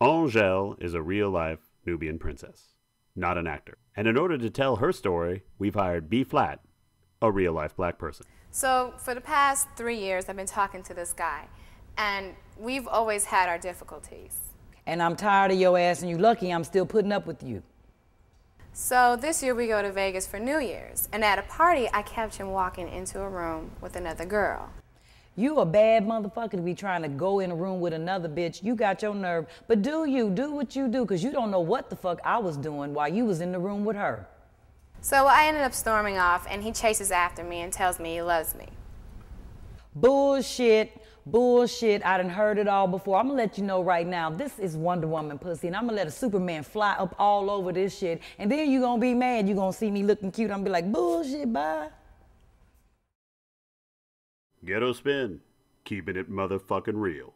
Angèle is a real life Nubian princess, not an actor. And in order to tell her story, we've hired B Flat, a real life black person. So, for the past three years, I've been talking to this guy, and we've always had our difficulties. And I'm tired of your ass, and you are lucky I'm still putting up with you. So, this year we go to Vegas for New Year's, and at a party, I catch him walking into a room with another girl. You a bad motherfucker to be trying to go in a room with another bitch. You got your nerve. But do you do what you do cuz you don't know what the fuck I was doing while you was in the room with her. So I ended up storming off and he chases after me and tells me he loves me. Bullshit. Bullshit. I done heard it all before. I'm gonna let you know right now. This is Wonder Woman pussy, and I'm gonna let a Superman fly up all over this shit. And then you gonna be mad. you gonna see me looking cute. I'm gonna be like, bullshit, bye. Ghetto Spin, keeping it motherfucking real.